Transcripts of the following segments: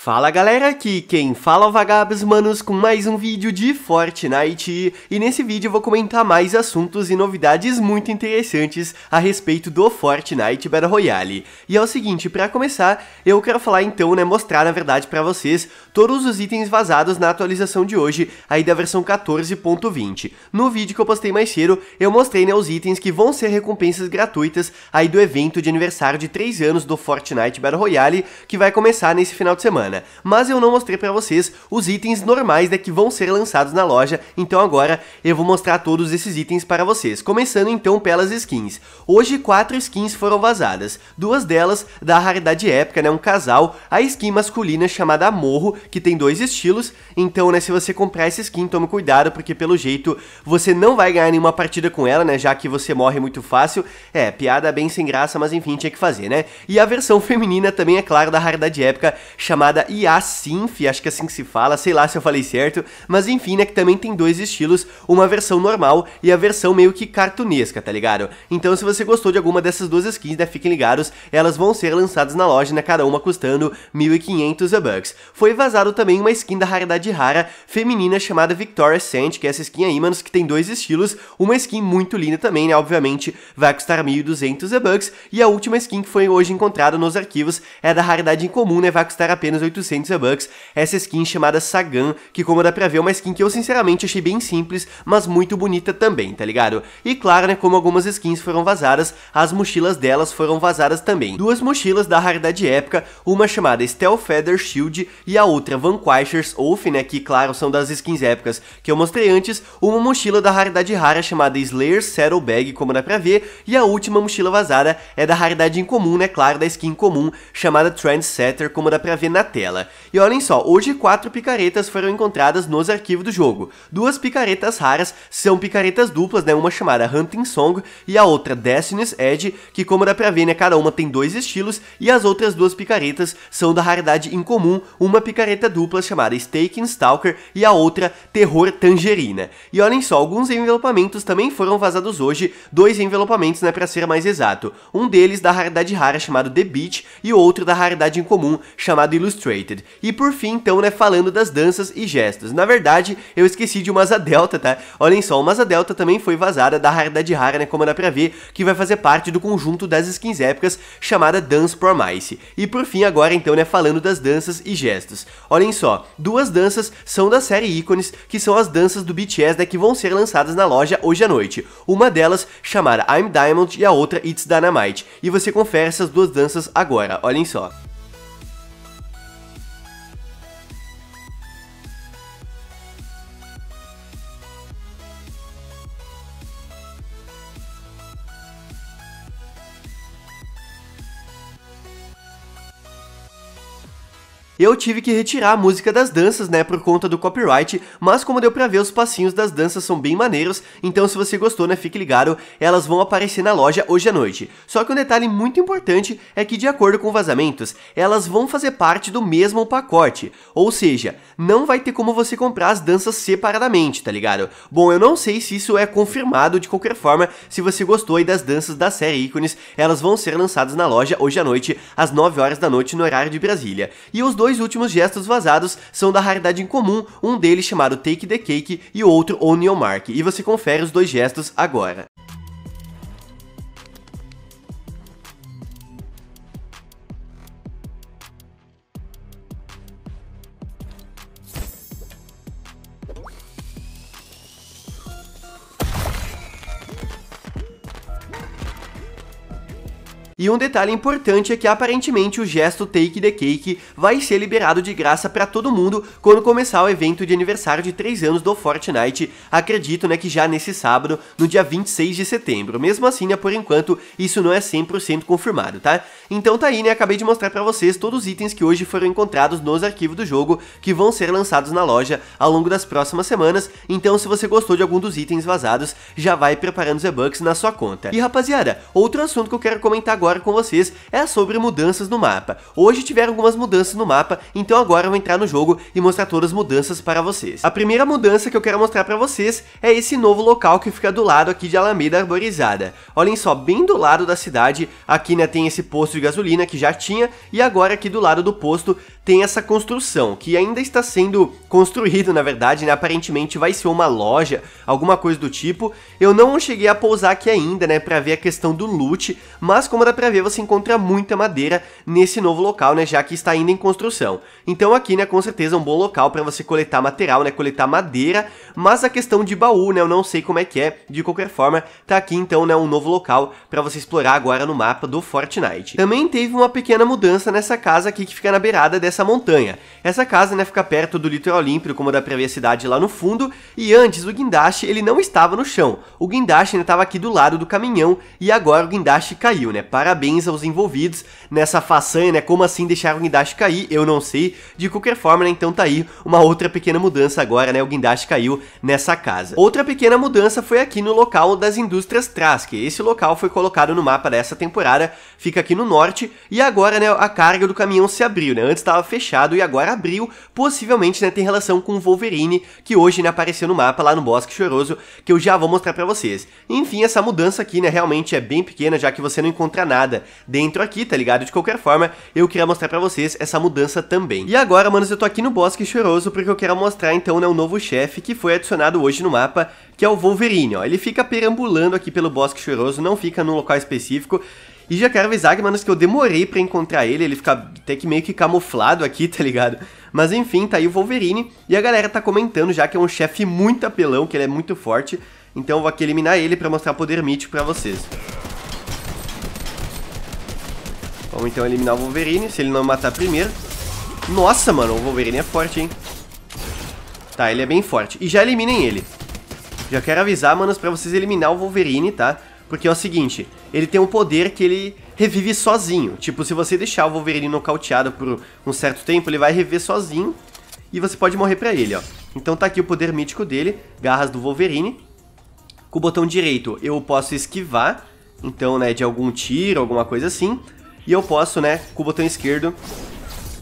Fala galera, aqui quem fala é o Vagabos Manos com mais um vídeo de Fortnite e nesse vídeo eu vou comentar mais assuntos e novidades muito interessantes a respeito do Fortnite Battle Royale. E é o seguinte, para começar, eu quero falar então, né, mostrar na verdade para vocês todos os itens vazados na atualização de hoje, aí da versão 14.20. No vídeo que eu postei mais cedo, eu mostrei né, os itens que vão ser recompensas gratuitas aí do evento de aniversário de 3 anos do Fortnite Battle Royale, que vai começar nesse final de semana semana, mas eu não mostrei para vocês os itens normais né, que vão ser lançados na loja, então agora eu vou mostrar todos esses itens para vocês, começando então pelas skins. Hoje quatro skins foram vazadas, duas delas da raridade épica, né, um casal, a skin masculina chamada Morro, que tem dois estilos, então né, se você comprar essa skin, tome cuidado, porque pelo jeito você não vai ganhar nenhuma partida com ela, né, já que você morre muito fácil, é, piada bem sem graça, mas enfim, tinha que fazer, né. E a versão feminina também, é claro, da raridade épica, chamada chamada Yasinf, acho que é assim que se fala, sei lá se eu falei certo, mas enfim, né, que também tem dois estilos, uma versão normal e a versão meio que cartunesca, tá ligado? Então se você gostou de alguma dessas duas skins, né, fiquem ligados, elas vão ser lançadas na loja, né, cada uma custando 1.500 bucks. Foi vazado também uma skin da raridade rara feminina chamada Victoria sand que é essa skin aí, manos, que tem dois estilos, uma skin muito linda também, né, obviamente vai custar 1.200 bucks, e a última skin que foi hoje encontrada nos arquivos é da raridade incomum, né, vai custar apenas menos 800 V-Bucks essa skin chamada Sagan, que como dá pra ver é uma skin que eu sinceramente achei bem simples, mas muito bonita também, tá ligado? E claro, né, como algumas skins foram vazadas, as mochilas delas foram vazadas também. Duas mochilas da raridade épica, uma chamada Stealth Feather Shield e a outra Vanquishers Oath, né, que claro são das skins épicas que eu mostrei antes, uma mochila da raridade rara chamada Slayer Saddlebag, como dá pra ver, e a última mochila vazada é da raridade incomum, né, claro, da skin comum, chamada Trendsetter, como dá pra ver na tela. E olhem só, hoje quatro picaretas foram encontradas nos arquivos do jogo. Duas picaretas raras são picaretas duplas, né? Uma chamada Hunting Song e a outra Destiny's Edge, que como dá pra ver, né, cada uma tem dois estilos, e as outras duas picaretas são da raridade incomum, uma picareta dupla chamada Staking Stalker e a outra Terror Tangerina. E olhem só, alguns envelopamentos também foram vazados hoje, dois envelopamentos, né, pra ser mais exato. Um deles da raridade rara chamado The Beach e outro da raridade incomum chamado Illustrated Illustrated. E por fim, então, né, falando das danças e gestos. Na verdade, eu esqueci de uma asa delta, tá? Olhem só, uma asa delta também foi vazada da raridade rara, né, como dá pra ver, que vai fazer parte do conjunto das skins épicas chamada Dance Promise. E por fim, agora então, né, falando das danças e gestos. Olhem só, duas danças são da série Ícones, que são as danças do BTS, né, que vão ser lançadas na loja hoje à noite. Uma delas chamada I'm Diamond e a outra It's Dynamite. E você confere essas duas danças agora, olhem só. Eu tive que retirar a música das danças, né, por conta do copyright, mas como deu pra ver, os passinhos das danças são bem maneiros, então se você gostou, né, fique ligado, elas vão aparecer na loja hoje à noite. Só que um detalhe muito importante é que, de acordo com vazamentos, elas vão fazer parte do mesmo pacote, ou seja, não vai ter como você comprar as danças separadamente, tá ligado? Bom, eu não sei se isso é confirmado, de qualquer forma, se você gostou aí das danças da série Ícones, elas vão ser lançadas na loja hoje à noite, às 9 horas da noite, no horário de Brasília. E os dois dois últimos gestos vazados são da raridade incomum, um deles chamado Take the Cake e o outro Onion Mark, e você confere os dois gestos agora. E um detalhe importante é que aparentemente o gesto Take the Cake vai ser liberado de graça para todo mundo quando começar o evento de aniversário de 3 anos do Fortnite, acredito né, que já nesse sábado, no dia 26 de setembro. Mesmo assim, né, por enquanto, isso não é 100% confirmado, tá? Então tá aí, né? Acabei de mostrar para vocês todos os itens que hoje foram encontrados nos arquivos do jogo, que vão ser lançados na loja ao longo das próximas semanas, então se você gostou de algum dos itens vazados, já vai preparando os e-bucks na sua conta. E rapaziada, outro assunto que eu quero comentar agora com vocês é sobre mudanças no mapa. Hoje tiveram algumas mudanças no mapa, então agora eu vou entrar no jogo e mostrar todas as mudanças para vocês. A primeira mudança que eu quero mostrar para vocês é esse novo local que fica do lado aqui de Alameda Arborizada. Olhem só, bem do lado da cidade, aqui né, tem esse posto de gasolina que já tinha e agora aqui do lado do posto tem essa construção que ainda está sendo construído, na verdade, né? aparentemente vai ser uma loja, alguma coisa do tipo. Eu não cheguei a pousar aqui ainda, né, para ver a questão do loot, mas como dá para ver, você encontra muita madeira nesse novo local, né, já que está ainda em construção. Então aqui, né, com certeza é um bom local para você coletar material, né, coletar madeira, mas a questão de baú, né, eu não sei como é que é. De qualquer forma, tá aqui então, né, um novo local para você explorar agora no mapa do Fortnite. Também também teve uma pequena mudança nessa casa aqui que fica na beirada dessa montanha. Essa casa né, fica perto do litoral olímpico, como da a cidade lá no fundo, e antes o guindaste ele não estava no chão. O guindaste estava aqui do lado do caminhão e agora o guindaste caiu, né? Parabéns aos envolvidos nessa façanha, né? Como assim deixar o guindaste cair? Eu não sei. De qualquer forma, né, então tá aí uma outra pequena mudança agora, né? O guindaste caiu nessa casa. Outra pequena mudança foi aqui no local das indústrias Trask. Esse local foi colocado no mapa dessa temporada, fica aqui no norte norte e agora, né, a carga do caminhão se abriu, né? Antes estava fechado e agora abriu, possivelmente, né, tem relação com o Wolverine, que hoje, né, apareceu no mapa lá no Bosque Choroso, que eu já vou mostrar para vocês. Enfim, essa mudança aqui, né, realmente é bem pequena, já que você não encontra nada dentro aqui, tá ligado? De qualquer forma, eu queria mostrar para vocês essa mudança também. E agora, manos, eu tô aqui no Bosque Choroso porque eu quero mostrar, então, né, o novo chefe que foi adicionado hoje no mapa, que é o Wolverine, ó. Ele fica perambulando aqui pelo Bosque Choroso, não fica num local específico, e já quero avisar, mano, que eu demorei para encontrar ele, ele fica até que meio que camuflado aqui, tá ligado? Mas enfim, tá aí o Wolverine, e a galera tá comentando já que é um chefe muito apelão, que ele é muito forte, então eu vou aqui eliminar ele para mostrar poder mítico para vocês. Vamos então eliminar o Wolverine, se ele não matar primeiro. Nossa, mano, o Wolverine é forte, hein? Tá, ele é bem forte. E já eliminem ele. Já quero avisar, manos, pra vocês eliminar o Wolverine, tá? Porque é o seguinte, ele tem um poder que ele revive sozinho. Tipo, se você deixar o Wolverine nocauteado por um certo tempo, ele vai reviver sozinho e você pode morrer pra ele, ó. Então tá aqui o poder mítico dele, garras do Wolverine. Com o botão direito eu posso esquivar, então, né, de algum tiro, alguma coisa assim. E eu posso, né, com o botão esquerdo,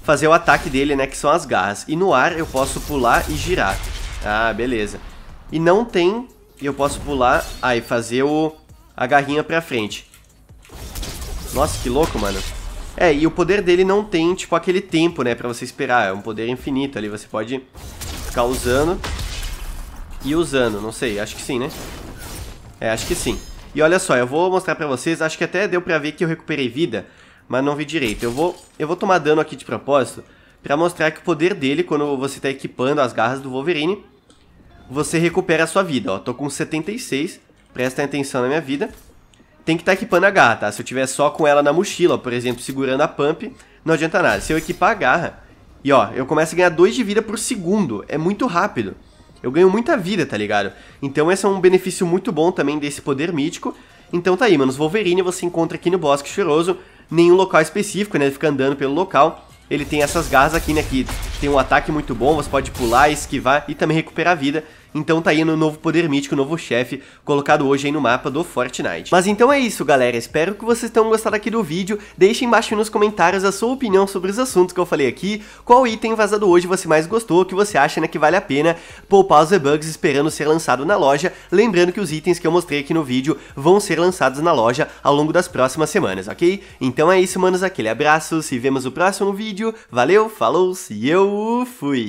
fazer o ataque dele, né, que são as garras. E no ar eu posso pular e girar. Ah, beleza. E não tem... Eu posso pular... Ah, fazer o a garrinha pra frente. Nossa, que louco, mano. É, e o poder dele não tem, tipo, aquele tempo, né, pra você esperar. É um poder infinito ali, você pode ficar usando e usando. Não sei, acho que sim, né? É, acho que sim. E olha só, eu vou mostrar pra vocês, acho que até deu pra ver que eu recuperei vida, mas não vi direito. Eu vou, eu vou tomar dano aqui de propósito pra mostrar que o poder dele, quando você tá equipando as garras do Wolverine, você recupera a sua vida, ó. Tô com 76, prestem atenção na minha vida. Tem que estar tá equipando a garra, tá? Se eu tiver só com ela na mochila, por exemplo, segurando a pump, não adianta nada. Se eu equipar a garra, e ó, eu começo a ganhar 2 de vida por segundo, é muito rápido. Eu ganho muita vida, tá ligado? Então esse é um benefício muito bom também desse poder mítico. Então tá aí, mano os Wolverine você encontra aqui no Bosque Cheiroso, nenhum local específico, né? Ele fica andando pelo local, ele tem essas garras aqui, né, que tem um ataque muito bom, você pode pular, esquivar e também recuperar vida. Então tá aí no novo poder mítico, novo chefe, colocado hoje aí no mapa do Fortnite. Mas então é isso, galera. Espero que vocês tenham gostado aqui do vídeo. Deixem embaixo nos comentários a sua opinião sobre os assuntos que eu falei aqui. Qual item vazado hoje você mais gostou, que você acha né, que vale a pena poupar os bugs, esperando ser lançado na loja. Lembrando que os itens que eu mostrei aqui no vídeo vão ser lançados na loja ao longo das próximas semanas, ok? Então é isso, manos. Aquele abraço. Se vemos no próximo vídeo. Valeu, falou, se eu eu fui!